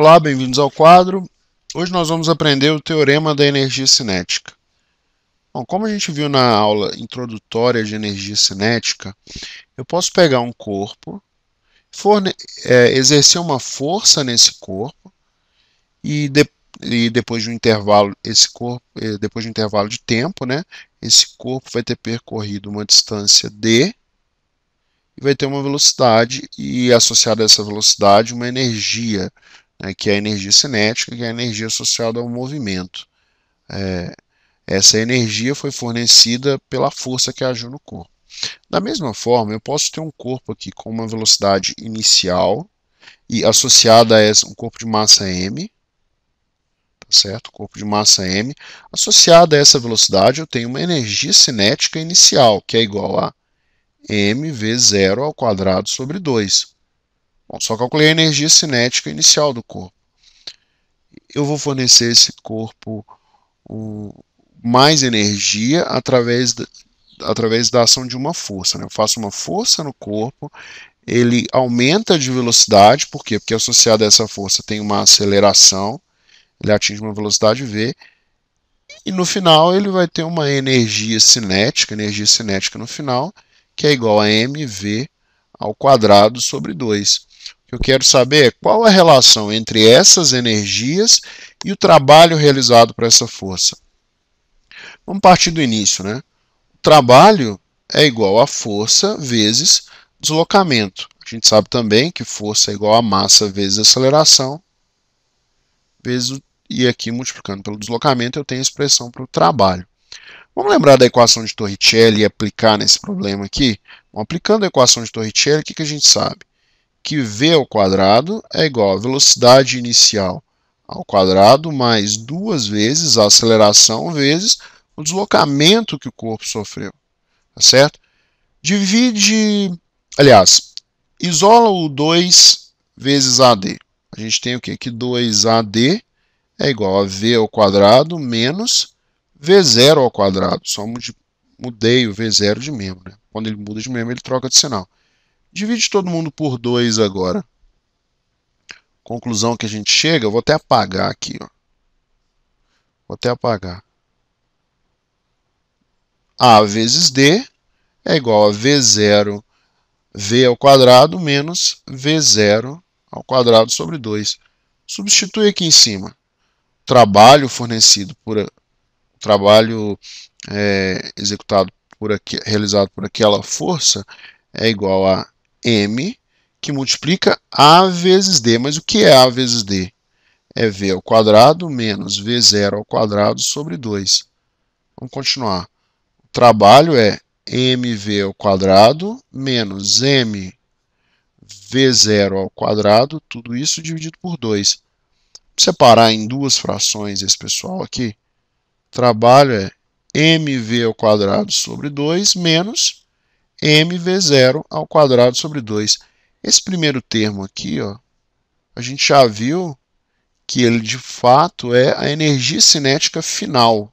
Olá, bem-vindos ao quadro. Hoje nós vamos aprender o Teorema da Energia Cinética. Bom, como a gente viu na aula introdutória de energia cinética, eu posso pegar um corpo, é, exercer uma força nesse corpo e, de e depois de um intervalo, esse corpo, é, depois de um intervalo de tempo, né, esse corpo vai ter percorrido uma distância d e vai ter uma velocidade e associada a essa velocidade uma energia né, que é a energia cinética, que é a energia associada ao movimento. É, essa energia foi fornecida pela força que agiu no corpo. Da mesma forma, eu posso ter um corpo aqui com uma velocidade inicial e associada a essa, um corpo de massa m, tá certo? Corpo de massa m. Associada a essa velocidade, eu tenho uma energia cinética inicial, que é igual a m vezes 0 ao quadrado sobre 2. Bom, só calculei a energia cinética inicial do corpo. Eu vou fornecer esse corpo mais energia através da, através da ação de uma força. Né? Eu faço uma força no corpo, ele aumenta de velocidade, por quê? Porque associado a essa força tem uma aceleração, ele atinge uma velocidade v, e no final ele vai ter uma energia cinética, energia cinética no final, que é igual a mv ao quadrado sobre 2 que eu quero saber é qual a relação entre essas energias e o trabalho realizado para essa força. Vamos partir do início, né? O trabalho é igual a força vezes deslocamento. A gente sabe também que força é igual a massa vezes aceleração, vezes, e aqui multiplicando pelo deslocamento eu tenho a expressão para o trabalho. Vamos lembrar da equação de Torricelli e aplicar nesse problema aqui? Bom, aplicando a equação de Torricelli, o que, que a gente sabe? que v ao quadrado é igual à velocidade inicial ao quadrado mais duas vezes a aceleração vezes o deslocamento que o corpo sofreu, tá certo? Divide, aliás, isola o 2 vezes AD. A gente tem o quê? Que 2AD é igual a V ao quadrado menos V0 ao quadrado. Só mudei o V0 de membro. Né? Quando ele muda de membro, ele troca de sinal. Divide todo mundo por 2 agora. Conclusão que a gente chega, eu vou até apagar aqui. Ó. Vou até apagar. A vezes D é igual a V0 V ao quadrado menos V0 ao quadrado sobre 2. Substitui aqui em cima. Trabalho fornecido por trabalho é, executado por aqui, realizado por aquela força é igual a m que multiplica a vezes d. Mas o que é a vezes d? É v ao quadrado menos v0 ao quadrado sobre 2. Vamos continuar. O trabalho é mv ao quadrado menos m v0 ao quadrado, tudo isso dividido por 2. Separar em duas frações esse pessoal aqui. Trabalho é mv ao quadrado sobre 2 menos mv0 ao quadrado sobre 2. Esse primeiro termo aqui, ó, a gente já viu que ele de fato é a energia cinética final.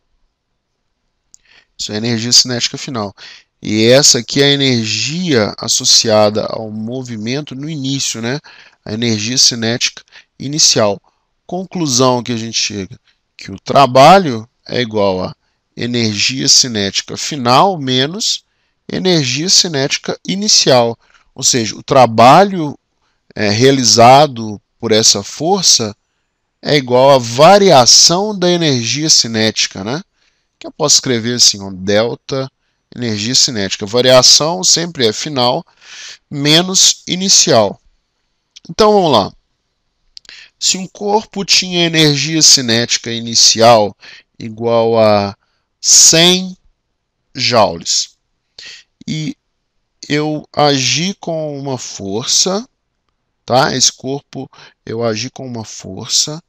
Isso é a energia cinética final. E essa aqui é a energia associada ao movimento no início, né? A energia cinética inicial. Conclusão que a gente chega, que o trabalho é igual a energia cinética final menos energia cinética inicial, ou seja, o trabalho é, realizado por essa força é igual à variação da energia cinética, né? Que eu posso escrever assim, um delta energia cinética. Variação sempre é final menos inicial. Então vamos lá. Se um corpo tinha energia cinética inicial igual a 100 joules, e eu agi com uma força, tá? Esse corpo eu agi com uma força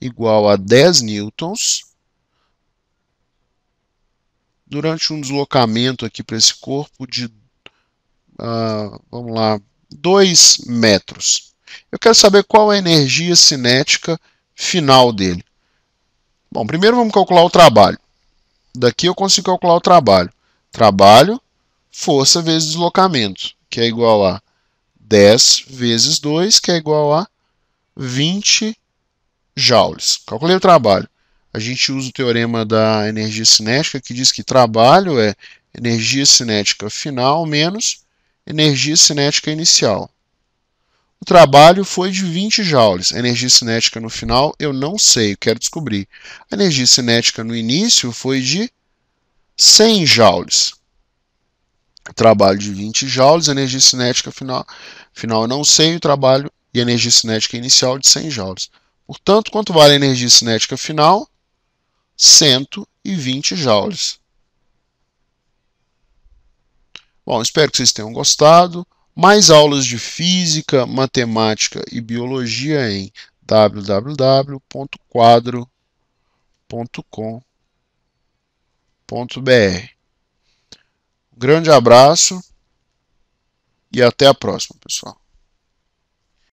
igual a 10 newtons durante um deslocamento aqui para esse corpo de, uh, vamos lá, 2 metros. Eu quero saber qual é a energia cinética final dele. Bom, primeiro vamos calcular o trabalho. Daqui eu consigo calcular o trabalho. Trabalho força vezes deslocamento, que é igual a 10 vezes 2, que é igual a 20 joules. Calculei o trabalho. A gente usa o teorema da energia cinética, que diz que trabalho é energia cinética final menos energia cinética inicial. O trabalho foi de 20 joules. A energia cinética no final eu não sei, eu quero descobrir. A energia cinética no início foi de 100 joules trabalho de 20 joules, energia cinética final, final eu não sei, o trabalho e energia cinética inicial de 100 joules. Portanto, quanto vale a energia cinética final? 120 joules. Bom, espero que vocês tenham gostado. Mais aulas de física, matemática e biologia em www.quadro.com.br. Grande abraço e até a próxima, pessoal.